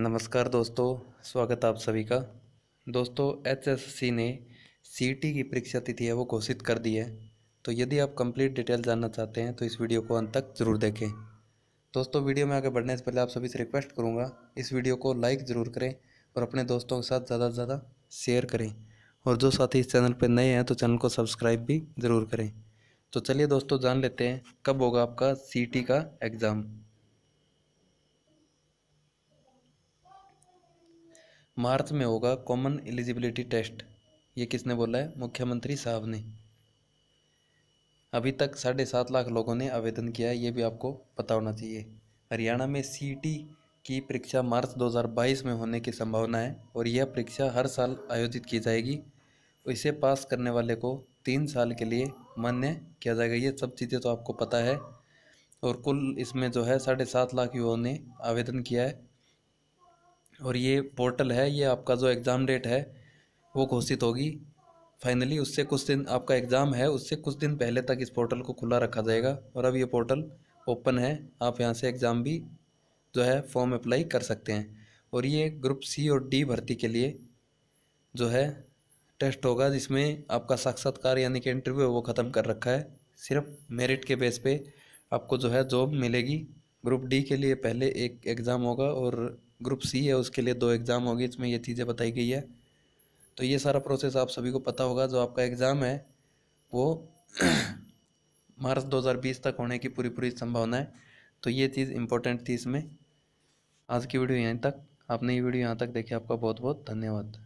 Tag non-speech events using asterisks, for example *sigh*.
नमस्कार दोस्तों स्वागत आप सभी का दोस्तों एचएससी ने सीटी की परीक्षा तिथि है वो घोषित कर दी है तो यदि आप कंप्लीट डिटेल जानना चाहते हैं तो इस वीडियो को अंत तक ज़रूर देखें दोस्तों वीडियो में आगे बढ़ने से पहले आप सभी से रिक्वेस्ट करूँगा इस वीडियो को लाइक ज़रूर करें और अपने दोस्तों के साथ ज़्यादा से ज़्यादा शेयर करें और जो साथी इस चैनल पर नए हैं तो चैनल को सब्सक्राइब भी ज़रूर करें तो चलिए दोस्तों जान लेते हैं कब होगा आपका सी का एग्ज़ाम मार्च में होगा कॉमन एलिजिबिलिटी टेस्ट ये किसने बोला है मुख्यमंत्री साहब ने अभी तक साढ़े सात लाख लोगों ने आवेदन किया है ये भी आपको पता होना चाहिए हरियाणा में सी की परीक्षा मार्च 2022 में होने की संभावना है और यह परीक्षा हर साल आयोजित की जाएगी इसे पास करने वाले को तीन साल के लिए मान्य किया जाएगा ये सब चीज़ें तो आपको पता है और कुल इसमें जो है साढ़े सात लाख युवाओं ने आवेदन किया है और ये पोर्टल है ये आपका जो एग्ज़ाम डेट है वो घोषित होगी फाइनली उससे कुछ दिन आपका एग्ज़ाम है उससे कुछ दिन पहले तक इस पोर्टल को खुला रखा जाएगा और अब ये पोर्टल ओपन है आप यहाँ से एग्ज़ाम भी जो है फॉर्म अप्लाई कर सकते हैं और ये ग्रुप सी और डी भर्ती के लिए जो है टेस्ट होगा जिसमें आपका साक्षात्कार यानी कि इंटरव्यू है वो ख़त्म कर रखा है सिर्फ मेरिट के बेस पे आपको जो है जॉब मिलेगी ग्रुप डी के लिए पहले एक एग्ज़ाम होगा और ग्रुप सी है उसके लिए दो एग्ज़ाम होगी इसमें ये चीज़ें बताई गई है तो ये सारा प्रोसेस आप सभी को पता होगा जो आपका एग्ज़ाम है वो *clears throat* मार्च 2020 तक होने की पूरी पूरी संभावना है तो ये चीज़ इंपॉर्टेंट थी इसमें आज की वीडियो यहीं तक आपने ये वीडियो यहाँ तक देखी आपका बहुत बहुत धन्यवाद